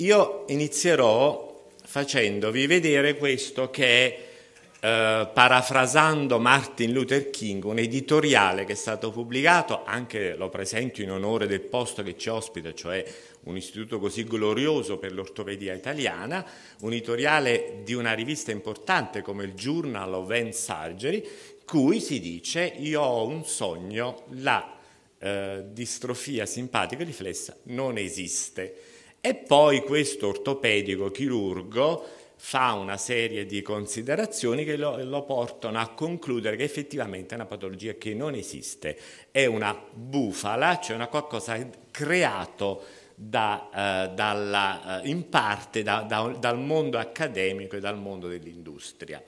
Io inizierò facendovi vedere questo che è, eh, parafrasando Martin Luther King, un editoriale che è stato pubblicato, anche lo presento in onore del posto che ci ospita, cioè un istituto così glorioso per l'ortopedia italiana, un editoriale di una rivista importante come il Journal of Hand Surgery, cui si dice io ho un sogno, la eh, distrofia simpatica riflessa non esiste. E poi questo ortopedico chirurgo fa una serie di considerazioni che lo, lo, portano a concludere che effettivamente è una patologia che non esiste, è una bufala, cioè una qualcosa creato da, eh, dalla, eh, in parte da, da, dal mondo accademico e dal mondo dell'industria.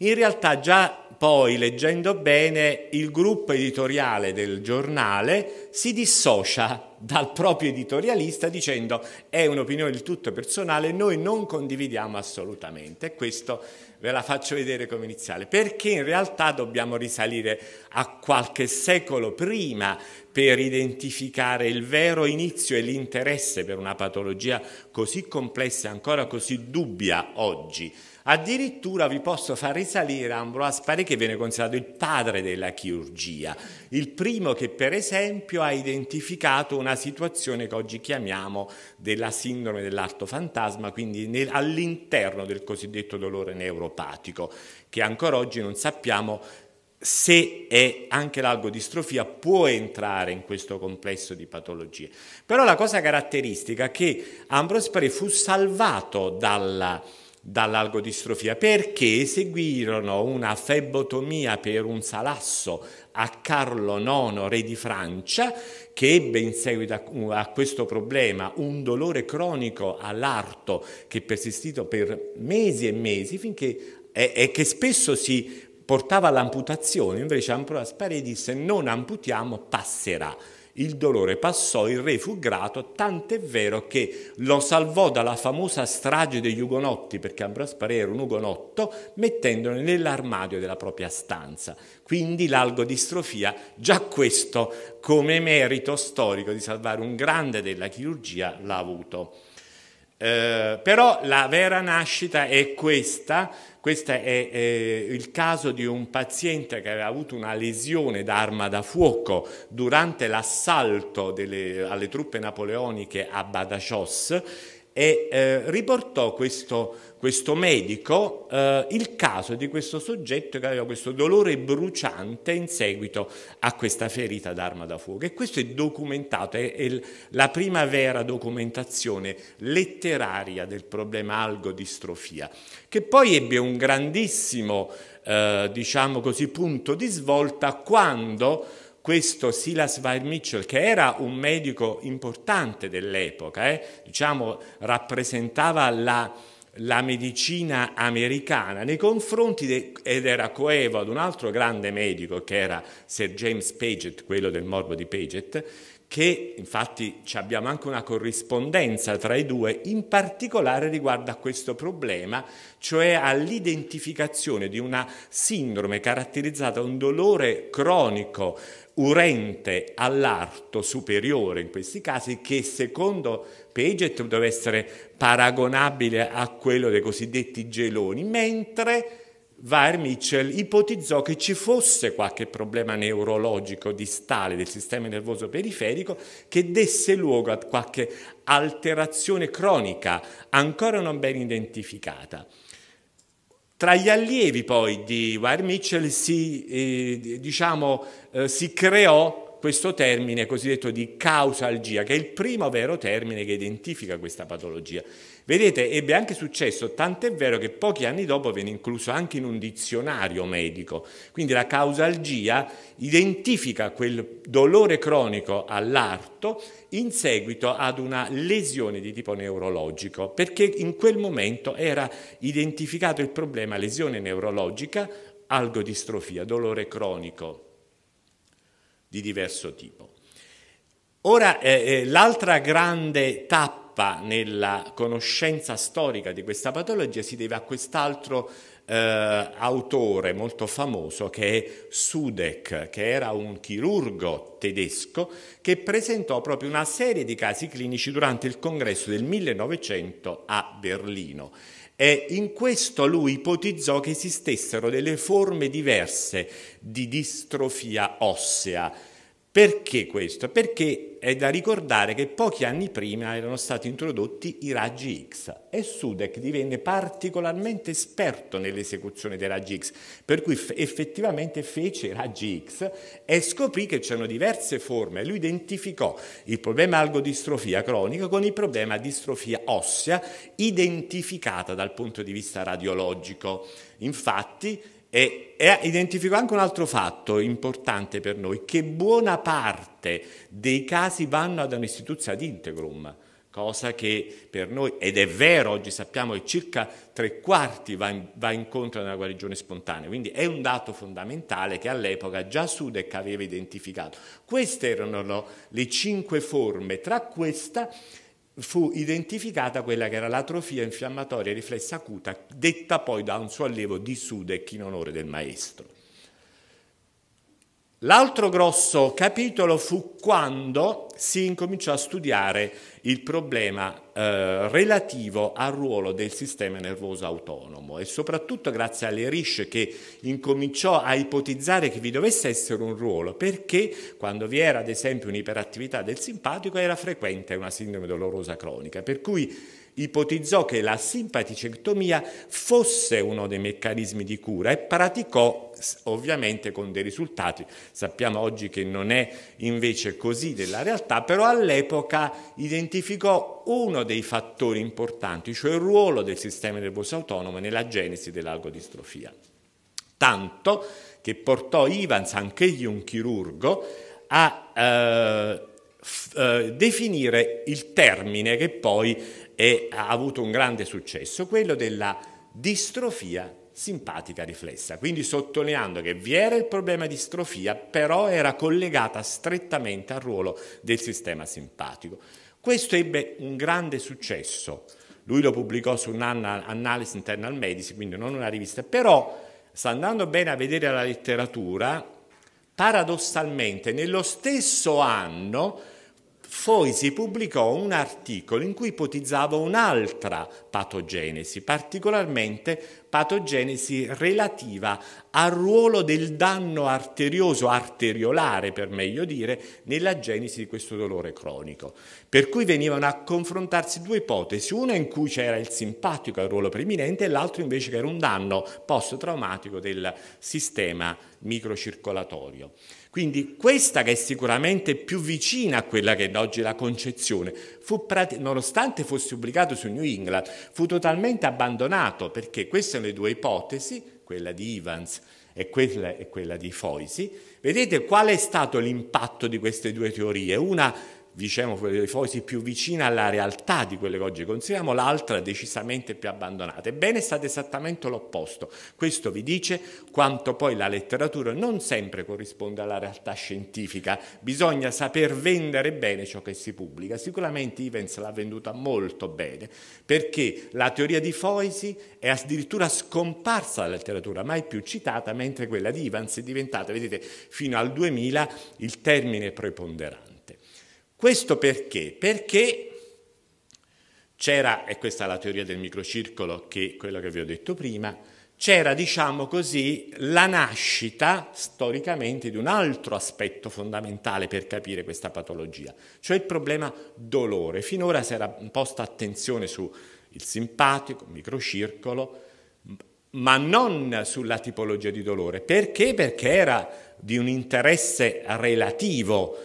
In realtà già poi, leggendo bene, il gruppo editoriale del giornale si dissocia dal proprio editorialista dicendo è un'opinione del tutto personale, noi non condividiamo assolutamente. Questo ve la faccio vedere come iniziale, perché in realtà dobbiamo risalire a qualche secolo prima per identificare il vero inizio e l'interesse per una patologia così complessa e ancora così dubbia oggi Addirittura vi posso far risalire a Ambroise Paré che viene considerato il padre della chirurgia, il primo che per esempio ha identificato una situazione che oggi chiamiamo della sindrome dell'arto fantasma, quindi nel, all'interno del cosiddetto dolore neuropatico, che ancora oggi non sappiamo se è anche l'algodistrofia può entrare in questo complesso di patologie. Però la cosa caratteristica è che Ambrose Paré fu salvato dalla dall'algodistrofia perché eseguirono una febotomia per un salasso a Carlo IX, re di Francia, che ebbe in seguito a, questo problema un dolore cronico all'arto che è persistito per mesi e mesi finché, e, e che spesso si portava all'amputazione, invece Ambrogio Aspari disse non amputiamo, passerà. Il dolore passò, il re fu grato, tant'è vero che lo salvò dalla famosa strage degli ugonotti, perché Ambroise Paré era un ugonotto, mettendolo nell'armadio della propria stanza. Quindi l'algodistrofia, già questo come merito storico di salvare un grande della chirurgia, l'ha avuto. Eh, però la vera nascita è questa, questo è eh, il caso di un paziente che aveva avuto una lesione d'arma da fuoco durante l'assalto alle truppe napoleoniche a Badajoz e eh, riportò questo, questo medico eh, il caso di questo soggetto che aveva questo dolore bruciante in seguito a questa ferita d'arma da fuoco. E questo è documentato, è, è la prima vera documentazione letteraria del problema algodistrofia, che poi ebbe un grandissimo eh, diciamo così, punto di svolta quando questo Silas Mitchell, che era un medico importante dell'epoca, eh, diciamo, rappresentava la, la, medicina americana nei confronti, de, ed era coevo ad un altro grande medico che era Sir James Paget, quello del morbo di Paget, che infatti abbiamo anche una corrispondenza tra i due, in particolare riguardo a questo problema, cioè all'identificazione di una sindrome caratterizzata da un dolore cronico urente all'arto superiore in questi casi che secondo Paget deve essere paragonabile a quello dei cosiddetti geloni, mentre Weir-Mitchell ipotizzò che ci fosse qualche problema neurologico distale del sistema nervoso periferico che desse luogo a qualche alterazione cronica ancora non ben identificata. Tra gli allievi poi di Wire Mitchell si, eh, diciamo, eh, si creò questo termine cosiddetto di causalgia, che è il primo vero termine che identifica questa patologia. Vedete, ebbe anche successo, tant'è vero che pochi anni dopo venne incluso anche in un dizionario medico. Quindi la causalgia identifica quel dolore cronico all'arto in seguito ad una lesione di tipo neurologico, perché in quel momento era identificato il problema lesione neurologica, algodistrofia, dolore cronico di diverso tipo. Ora, eh, eh, l'altra grande tappa nella conoscenza storica di questa patologia si deve a quest'altro eh, autore molto famoso che è Sudeck, che era un chirurgo tedesco che presentò proprio una serie di casi clinici durante il congresso del 1900 a Berlino e in questo lui ipotizzò che esistessero delle forme diverse di distrofia ossea, perché questo? Perché è da ricordare che pochi anni prima erano stati introdotti i raggi X e Sudek divenne particolarmente esperto nell'esecuzione dei raggi X, per cui effettivamente fece i raggi X e scoprì che c'erano diverse forme. Lui identificò il problema algodistrofia cronica con il problema distrofia ossea identificata dal punto di vista radiologico. Infatti e, e identifico anche un altro fatto importante per noi, che buona parte dei casi vanno ad un'istituzione ad integrum, cosa che per noi, ed è vero oggi sappiamo che circa tre quarti va, in, va incontro ad una guarigione spontanea, quindi è un dato fondamentale che all'epoca già Sudek aveva identificato. Queste erano le cinque forme, tra questa fu identificata quella che era l'atrofia infiammatoria riflessa acuta, detta poi da un suo allievo di Sudeck in onore del maestro. L'altro grosso capitolo fu quando si incominciò a studiare il problema eh, relativo al ruolo del sistema nervoso autonomo e soprattutto grazie all'Erish che incominciò a ipotizzare che vi dovesse essere un ruolo perché quando vi era ad esempio un'iperattività del simpatico era frequente una sindrome dolorosa cronica per cui ipotizzò che la simpaticectomia fosse uno dei meccanismi di cura e praticò ovviamente con dei risultati. Sappiamo oggi che non è invece così della realtà, però all'epoca identificò uno dei fattori importanti, cioè il ruolo del sistema nervoso autonomo nella genesi dell'algodistrofia. Tanto che portò Ivans, anch'egli un chirurgo, a eh, f- eh, definire il termine che poi e ha avuto un grande successo, quello della distrofia simpatica riflessa, quindi sottolineando che vi era il problema di distrofia, però era collegata strettamente al ruolo del sistema simpatico. Questo ebbe un grande successo, lui lo pubblicò su un'analisi Internal Medicine, quindi non una rivista, però sta andando bene a vedere la letteratura, paradossalmente nello stesso anno Foisi pubblicò un articolo in cui ipotizzava un'altra patogenesi, particolarmente patogenesi relativa al ruolo del danno arterioso, arteriolare per meglio dire, nella genesi di questo dolore cronico. Per cui venivano a confrontarsi due ipotesi, una in cui c'era il simpatico al ruolo preminente e l'altra invece che era un danno post-traumatico del sistema microcircolatorio. Quindi questa che è sicuramente più vicina a quella che è oggi la concezione, fu, nonostante fosse pubblicato su New England, fu totalmente abbandonato perché queste sono le due ipotesi, quella di Evans e quella, e quella di Foisi. Vedete qual è stato l'impatto di queste due teorie? Una diciamo, l'ipotesi più vicina alla realtà di quelle che oggi consideriamo, l'altra decisamente più abbandonata. Ebbene, è stato esattamente l'opposto. Questo vi dice quanto poi la letteratura non sempre corrisponde alla realtà scientifica. Bisogna saper vendere bene ciò che si pubblica. Sicuramente Ivens l'ha venduta molto bene, perché la teoria di Foisi è addirittura scomparsa dalla letteratura, mai più citata, mentre quella di Ivans è diventata, vedete, fino al 2000 il termine preponderante. Questo perché? Perché c'era, e questa è la teoria del microcircolo, che è quella che vi ho detto prima, c'era, diciamo così, la nascita storicamente di un altro aspetto fondamentale per capire questa patologia, cioè il problema dolore. Finora si era posta attenzione sul simpatico, microcircolo, ma non sulla tipologia di dolore. Perché? Perché era di un interesse relativo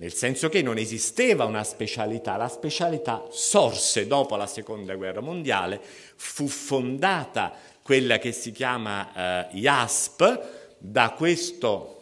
nel senso che non esisteva una specialità, la specialità sorse dopo la seconda guerra mondiale, fu fondata quella che si chiama eh, IASP da questo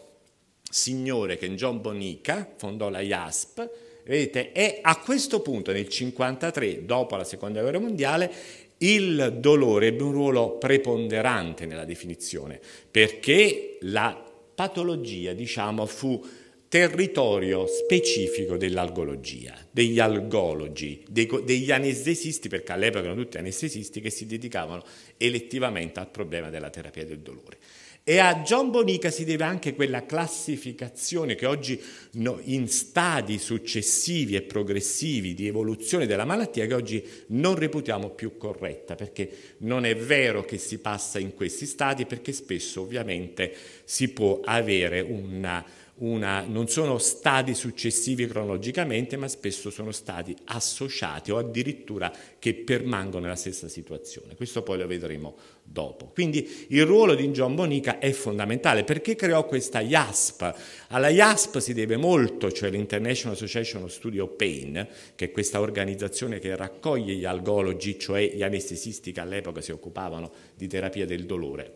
signore che John Bonica fondò la IASP, vedete, e a questo punto nel 1953, dopo la seconda guerra mondiale, il dolore ebbe un ruolo preponderante nella definizione, perché la patologia, diciamo, fu territorio specifico dell'algologia, degli algologi, dei, degli anestesisti, perché all'epoca erano tutti anestesisti che si dedicavano elettivamente al problema della terapia del dolore. E a John Bonica si deve anche quella classificazione che oggi no, in stadi successivi e progressivi di evoluzione della malattia che oggi non reputiamo più corretta, perché non è vero che si passa in questi stadi, perché spesso ovviamente si può avere una una, non sono stati successivi cronologicamente, ma spesso sono stati associati o addirittura che permangono nella stessa situazione. Questo poi lo vedremo dopo. Quindi il ruolo di John Bonica è fondamentale perché creò questa IASP. Alla IASP si deve molto, cioè l'International Association of Studio Pain, che è questa organizzazione che raccoglie gli algologi, cioè gli anestesisti che all'epoca si occupavano di terapia del dolore.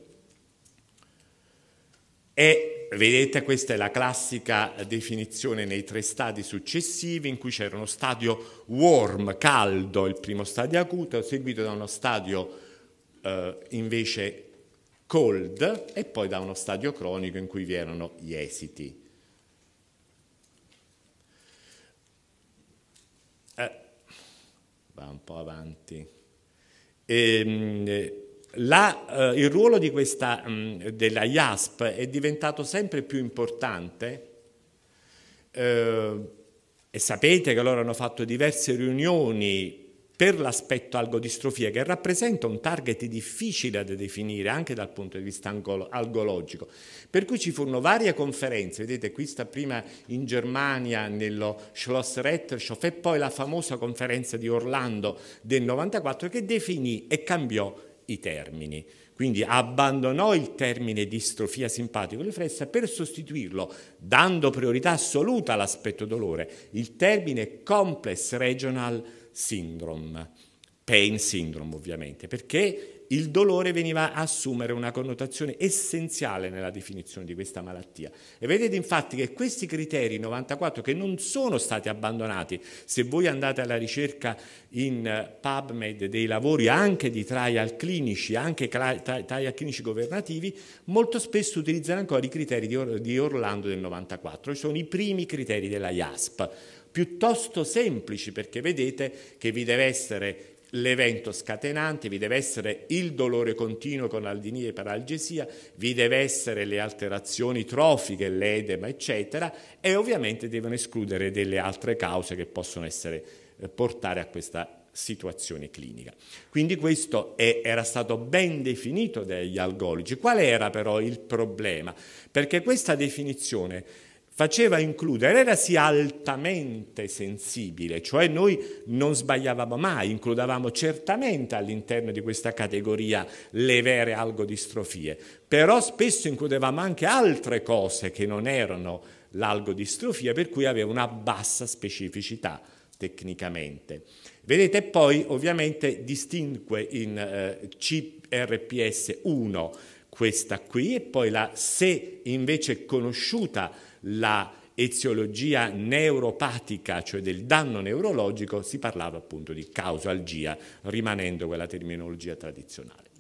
È Vedete, questa è la classica definizione nei tre stadi successivi in cui c'era uno stadio warm, caldo, il primo stadio acuto, seguito da uno stadio eh, invece cold e poi da uno stadio cronico in cui vi erano gli esiti. Eh, va un po' avanti. E, ehm, la, eh, il ruolo questa, mh, della IASP è diventato sempre più importante eh, e sapete che loro hanno fatto diverse riunioni per l'aspetto algodistrofia che rappresenta un target difficile da definire anche dal punto di vista algologico. Per cui ci furono varie conferenze, vedete qui sta prima in Germania nello Schloss Rettershof e poi la famosa conferenza di Orlando del 94 che definì e cambiò i termini. Quindi abbandonò il termine distrofia simpatico-riflessa per sostituirlo, dando priorità assoluta all'aspetto dolore, il termine complex regional syndrome, pain syndrome ovviamente, perché il dolore veniva a assumere una connotazione essenziale nella definizione di questa malattia. E vedete infatti che questi criteri 94 che non sono stati abbandonati, se voi andate alla ricerca in eh, PubMed dei lavori anche di trial clinici, anche trial clinici governativi, molto spesso utilizzano ancora i criteri di Orlando del 94, sono i primi criteri della IASP piuttosto semplici perché vedete che vi deve essere l'evento scatenante, vi deve essere il dolore continuo con aldinia e paralgesia, vi deve essere le alterazioni trofiche, l'edema, eccetera, e ovviamente devono escludere delle altre cause che possono essere, eh, portare a questa situazione clinica. Quindi questo è, era stato ben definito dagli algolici. Qual era però il problema? Perché questa definizione faceva includere, era sì altamente sensibile, cioè noi non sbagliavamo mai, includavamo certamente all'interno di questa categoria le vere algodistrofie, però spesso includevamo anche altre cose che non erano l'algodistrofia, per cui aveva una bassa specificità tecnicamente. Vedete poi ovviamente distingue in eh, CRPS 1 questa qui e poi la se invece conosciuta la eziologia neuropatica, cioè del danno neurologico, si parlava appunto di causalgia, rimanendo quella terminologia tradizionale.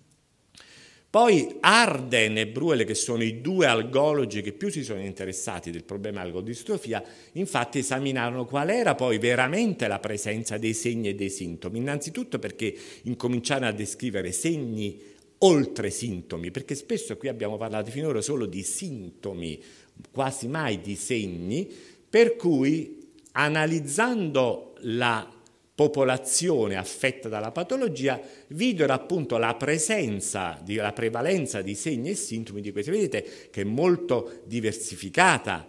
Poi Arden e Bruel, che sono i due algologi che più si sono interessati del problema algodistrofia, infatti esaminarono qual era poi veramente la presenza dei segni e dei sintomi, innanzitutto perché incominciarono a descrivere segni oltre sintomi, perché spesso qui abbiamo parlato finora solo di sintomi quasi mai di segni, per cui analizzando la popolazione affetta dalla patologia videro appunto la presenza, la prevalenza di segni e sintomi di questi. Vedete che è molto diversificata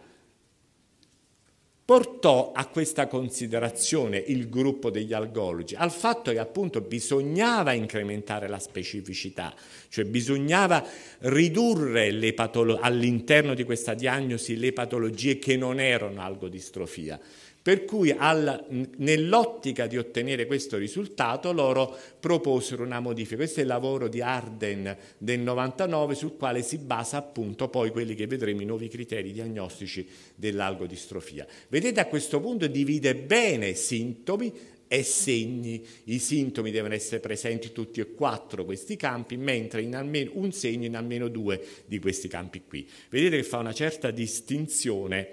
portò a questa considerazione il gruppo degli algologi, al fatto che appunto bisognava incrementare la specificità, cioè bisognava ridurre patolo- all'interno di questa diagnosi le patologie che non erano algodistrofia. Per cui alla, nell'ottica di ottenere questo risultato loro proposero una modifica. Questo è il lavoro di Arden del 99 sul quale si basa appunto poi quelli che vedremo i nuovi criteri diagnostici dell'algodistrofia. Vedete a questo punto divide bene sintomi e segni. I sintomi devono essere presenti tutti e quattro questi campi, mentre in almeno, un segno in almeno due di questi campi qui. Vedete che fa una certa distinzione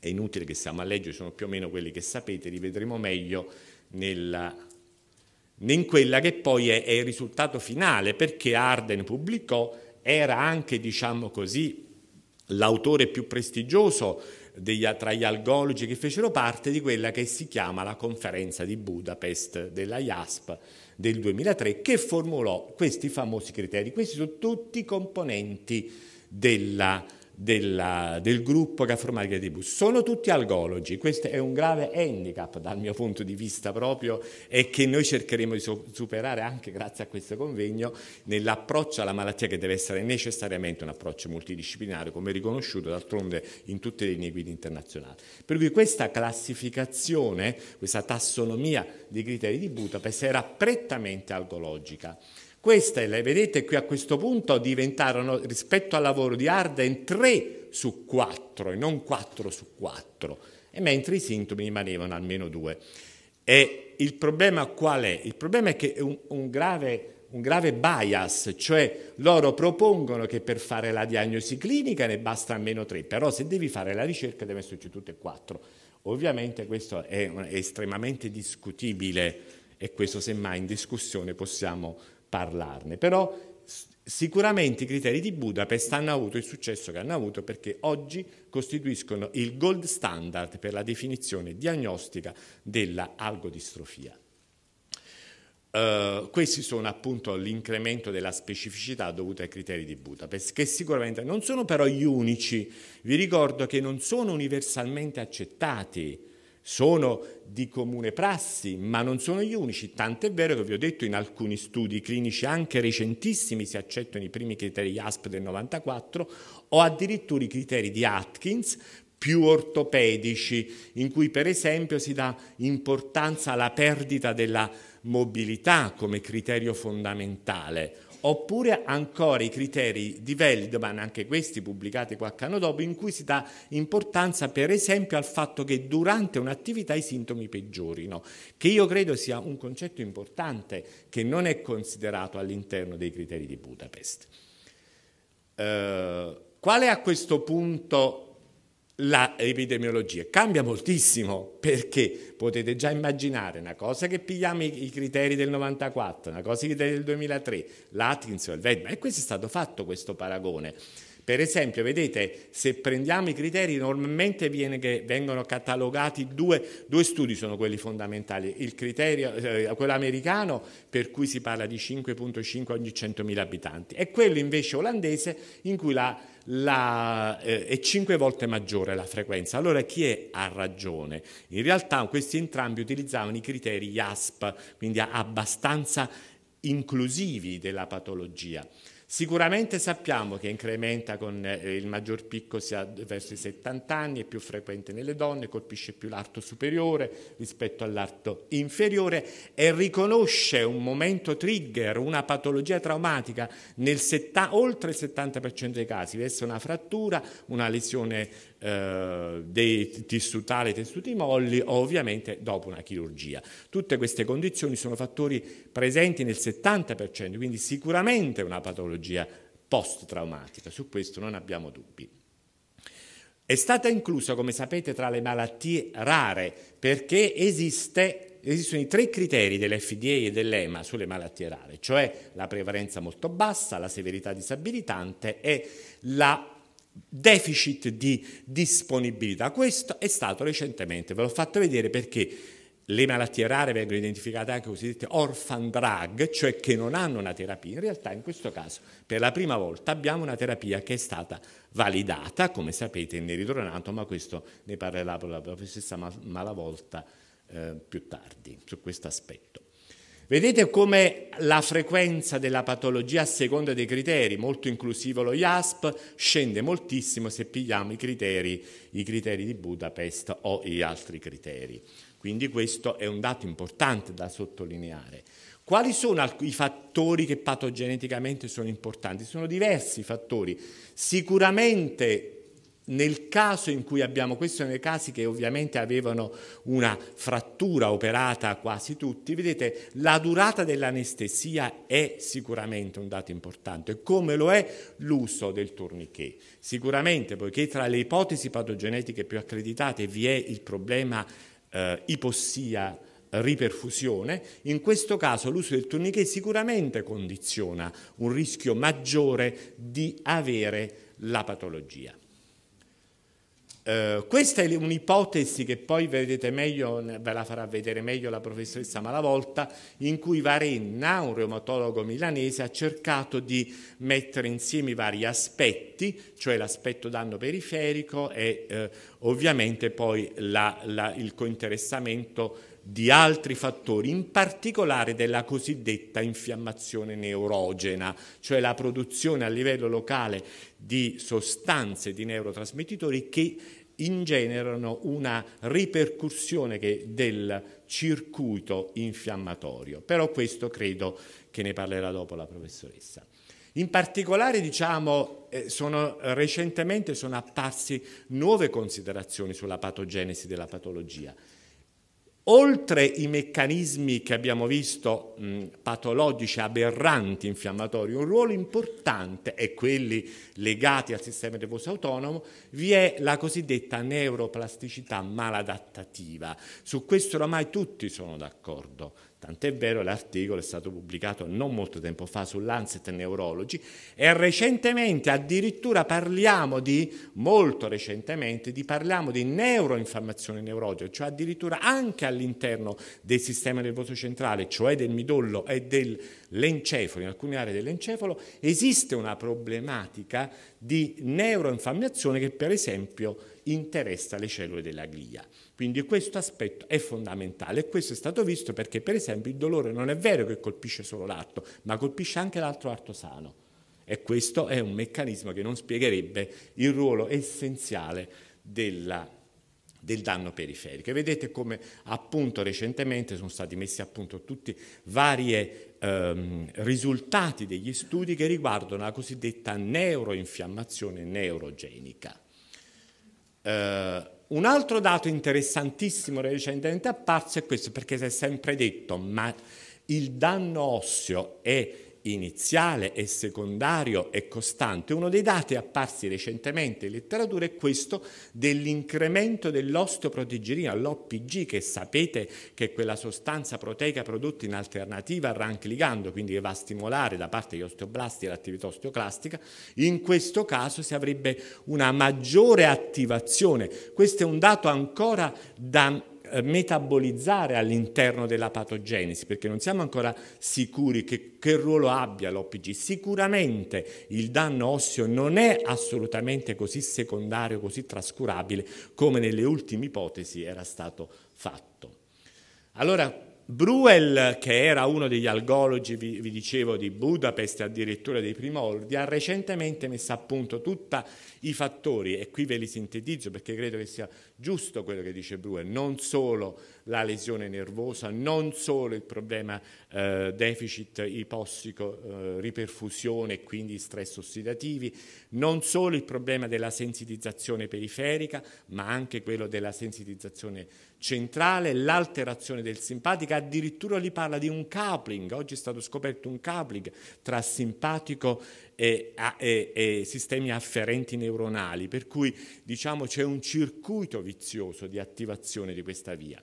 è inutile che stiamo a leggere, sono più o meno quelli che sapete, li vedremo meglio nella, in quella che poi è, è il risultato finale, perché Arden pubblicò, era anche, diciamo così, l'autore più prestigioso degli, tra gli algologi che fecero parte di quella che si chiama la conferenza di Budapest della IASP del 2003 che formulò questi famosi criteri. Questi sono tutti i componenti della della, del gruppo che ha Rafformatica dei Bus. Sono tutti algologi, questo è un grave handicap dal mio punto di vista proprio e che noi cercheremo di superare anche grazie a questo convegno nell'approccio alla malattia che deve essere necessariamente un approccio multidisciplinare come riconosciuto d'altronde in tutte le linee guida internazionali. Per cui questa classificazione, questa tassonomia dei criteri di Budapest era prettamente algologica. Queste, le vedete qui a questo punto, diventarono rispetto al lavoro di Arden 3 su 4 e non 4 su 4, mentre i sintomi rimanevano almeno 2. E il problema qual è? Il problema è che è un, un, grave, un grave bias, cioè loro propongono che per fare la diagnosi clinica ne basta almeno 3, però se devi fare la ricerca devono esserci tutte e 4. Ovviamente questo è, è estremamente discutibile e questo semmai in discussione possiamo parlarne, però sicuramente i criteri di Budapest hanno avuto il successo che hanno avuto perché oggi costituiscono il gold standard per la definizione diagnostica della algodistrofia. Uh, questi sono appunto l'incremento della specificità dovuta ai criteri di Budapest, che sicuramente non sono però gli unici. Vi ricordo che non sono universalmente accettati sono di comune prassi, ma non sono gli unici, tant'è vero che vi ho detto in alcuni studi clinici anche recentissimi si accettano i primi criteri ASP del 94 o addirittura i criteri di Atkins più ortopedici, in cui per esempio si dà importanza alla perdita della mobilità come criterio fondamentale oppure ancora i criteri di Veldman, anche questi pubblicati qualche anno dopo, in cui si dà importanza per esempio al fatto che durante un'attività i sintomi peggiorino, che io credo sia un concetto importante che non è considerato all'interno dei criteri di Budapest. Eh, qual è a questo punto l'epidemiologia. cambia moltissimo perché potete già immaginare una cosa che pigliamo i, criteri del 94, una cosa i criteri del 2003, l'Atkinson, il Vedma, e questo è stato fatto questo paragone. Per esempio, vedete, se prendiamo i criteri, normalmente vengono catalogati due, due studi, sono quelli fondamentali. Il criterio, eh, quello americano, per cui si parla di 5.5 ogni 100.000 abitanti, e quello invece olandese, in cui la, la, eh, è 5 volte maggiore la frequenza. Allora chi è ha ragione? In realtà questi entrambi utilizzavano i criteri IASP, quindi abbastanza inclusivi della patologia. Sicuramente sappiamo che incrementa con eh, il maggior picco sia verso i 70 anni, è più frequente nelle donne, colpisce più l'arto superiore rispetto all'arto inferiore e riconosce un momento trigger, una patologia traumatica nel setta- oltre il 70% dei casi, deve essere una frattura, una lesione eh, dei tissutali, tessuti molli o ovviamente dopo una chirurgia. Tutte queste condizioni sono fattori presenti nel 70%, quindi sicuramente una patologia post-traumatica, su questo non abbiamo dubbi. È stata inclusa, come sapete, tra le malattie rare perché esiste esistono i tre criteri dell'FDA e dell'EMA sulle malattie rare, cioè la prevalenza molto bassa, la severità disabilitante e la deficit di disponibilità. Questo è stato recentemente, ve l'ho fatto vedere perché le malattie rare vengono identificate anche cosiddette orphan drug, cioè che non hanno una terapia. In realtà in questo caso per la prima volta abbiamo una terapia che è stata validata, come sapete, nel ritornato, ma questo ne parlerà la professoressa Malavolta eh, più tardi su questo aspetto. Vedete come la frequenza della patologia a seconda dei criteri, molto inclusivo lo IASP, scende moltissimo se pigliamo i criteri, i criteri di Budapest o gli altri criteri. Quindi questo è un dato importante da sottolineare. Quali sono i fattori che patogeneticamente sono importanti? Sono diversi i fattori. Sicuramente nel caso in cui abbiamo, questi sono i casi che ovviamente avevano una frattura operata quasi tutti, vedete la durata dell'anestesia è sicuramente un dato importante, come lo è l'uso del tourniquet. Sicuramente, poiché tra le ipotesi patogenetiche più accreditate vi è il problema eh, ipossia, riperfusione, in questo caso l'uso del tourniquet sicuramente condiziona un rischio maggiore di avere la patologia. Eh, questa è un'ipotesi che poi vedrete meglio, ve la farà vedere meglio la professoressa Malavolta, in cui Varenna, un reumatologo milanese, ha cercato di mettere insieme i vari aspetti, cioè l'aspetto danno periferico e eh, ovviamente poi la, la, il cointeressamento di altri fattori, in particolare della cosiddetta infiammazione neurogena, cioè la produzione a livello locale di sostanze, di neurotrasmettitori che ingenerano una ripercussione del circuito infiammatorio. Però questo credo che ne parlerà dopo la professoressa. In particolare, diciamo, eh, sono, recentemente sono apparsi nuove considerazioni sulla patogenesi della patologia oltre i meccanismi che abbiamo visto mh, patologici, aberranti, infiammatori, un ruolo importante è quelli legati al sistema nervoso autonomo, vi è la cosiddetta neuroplasticità maladattativa. Su questo oramai tutti sono d'accordo. Tant'è vero l'articolo è stato pubblicato non molto tempo fa sull'Ancet Neurology e recentemente addirittura parliamo di, molto recentemente, di, parliamo di neuroinfiammazione neurologica, cioè addirittura anche all'interno del sistema nervoso centrale, cioè del midollo e dell'encefalo, in alcune aree dell'encefalo, esiste una problematica di neuroinfiammazione che per esempio interessa le cellule della glia. Quindi questo aspetto è fondamentale e questo è stato visto perché per esempio il dolore non è vero che colpisce solo l'arto, ma colpisce anche l'altro arto sano. E questo è un meccanismo che non spiegherebbe il ruolo essenziale della, del danno periferico. E vedete come appunto recentemente sono stati messi a punto tutti vari ehm, risultati degli studi che riguardano la cosiddetta neuroinfiammazione neurogenica. Eh, un altro dato interessantissimo recentemente apparso è questo, perché si è sempre detto, ma il danno osseo è iniziale e secondario e costante. Uno dei dati apparsi recentemente in letteratura è questo dell'incremento dell'osteoprotigerina, l'OPG, che sapete che è quella sostanza proteica prodotta in alternativa al rank ligando, quindi che va a stimolare da parte degli osteoblasti l'attività osteoclastica. In questo caso si avrebbe una maggiore attivazione. Questo è un dato ancora da eh, metabolizzare all'interno della patogenesi, perché non siamo ancora sicuri che, che ruolo abbia l'OPG. Sicuramente il danno osseo non è assolutamente così secondario, così trascurabile come nelle ultime ipotesi era stato fatto. Allora, Bruel, che era uno degli algologi, vi, vi dicevo, di Budapest e addirittura dei primordi, ha recentemente messo a punto tutta i fattori, e qui ve li sintetizzo perché credo che sia giusto quello che dice Brewer, non solo la lesione nervosa, non solo il problema eh, deficit ipossico, eh, riperfusione e quindi stress ossidativi, non solo il problema della sensitizzazione periferica, ma anche quello della sensitizzazione centrale, l'alterazione del simpatico, addirittura lì parla di un coupling, oggi è stato scoperto un coupling tra simpatico e e, e, e sistemi afferenti neuronali, per cui diciamo, c'è un circuito vizioso di attivazione di questa via.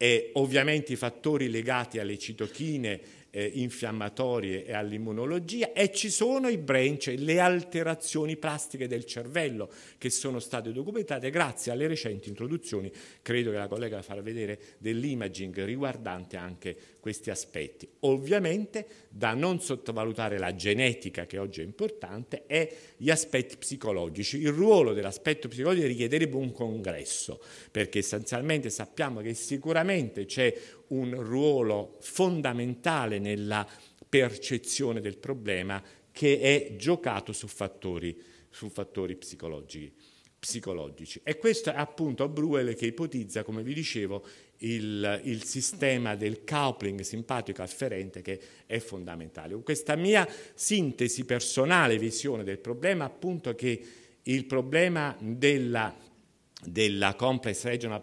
E ovviamente i fattori legati alle citochine eh, infiammatorie e all'immunologia e ci sono i brain, cioè le alterazioni plastiche del cervello che sono state documentate grazie alle recenti introduzioni, credo che la collega farà vedere, dell'imaging riguardante anche questi aspetti. Ovviamente da non sottovalutare la genetica che oggi è importante e gli aspetti psicologici. Il ruolo dell'aspetto psicologico richiederebbe un congresso, perché essenzialmente sappiamo che sicuramente c'è un ruolo fondamentale nella percezione del problema che è giocato su fattori, su fattori psicologici, psicologici. E questo è appunto Bruel che ipotizza, come vi dicevo, il, il, sistema del coupling simpatico-afferente che è fondamentale. Con questa mia sintesi personale, visione del problema, appunto che il problema della, della complex regional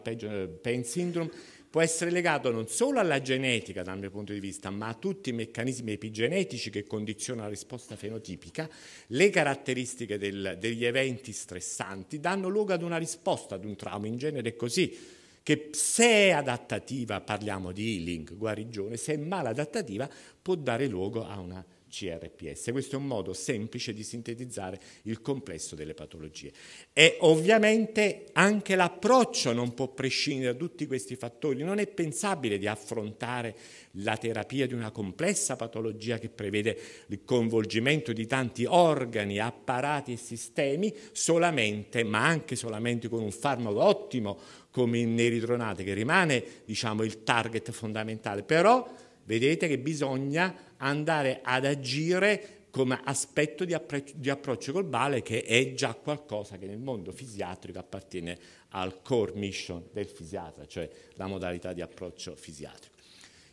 pain syndrome può essere legato non solo alla genetica dal mio punto di vista, ma a tutti i meccanismi epigenetici che condizionano la risposta fenotipica, le caratteristiche del, degli eventi stressanti danno luogo ad una risposta, ad un trauma, in genere è così che se è adattativa parliamo di healing, guarigione, se è maladattativa può dare luogo a una CRPS. Questo è un modo semplice di sintetizzare il complesso delle patologie. E ovviamente anche l'approccio non può prescindere da tutti questi fattori. Non è pensabile di affrontare la terapia di una complessa patologia che prevede il coinvolgimento di tanti organi, apparati e sistemi solamente, ma anche solamente con un farmaco ottimo come il neritronate, che rimane diciamo, il target fondamentale. Però vedete che bisogna andare ad agire come aspetto di, appro- di approccio globale che è già qualcosa che nel mondo fisiatrico appartiene al core mission del fisiatra, cioè la modalità di approccio fisiatrico.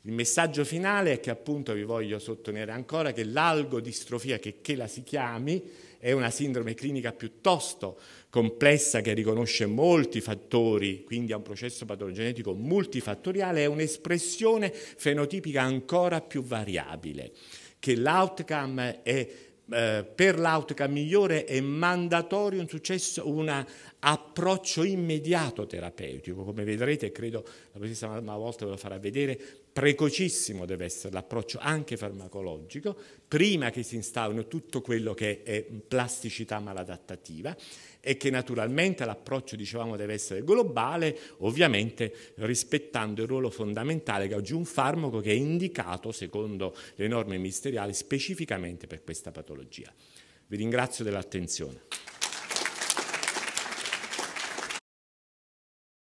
Il messaggio finale è che appunto vi voglio sottolineare ancora che l'algodistrofia, che, che la si chiami, è una sindrome clinica piuttosto complessa che riconosce molti fattori, quindi ha un processo patogenetico multifattoriale, è un'espressione fenotipica ancora più variabile, che l'outcome è eh, per l'outcome migliore è mandatorio un, successo, un approccio immediato terapeutico, come vedrete, credo la professoressa una volta ve lo farà vedere, precocissimo deve essere l'approccio anche farmacologico, prima che si instaurino tutto quello che è plasticità maladattativa e che naturalmente l'approccio, dicevamo, deve essere globale, ovviamente rispettando il ruolo fondamentale che oggi un farmaco che è indicato, secondo le norme ministeriali, specificamente per questa patologia. Vi ringrazio dell'attenzione.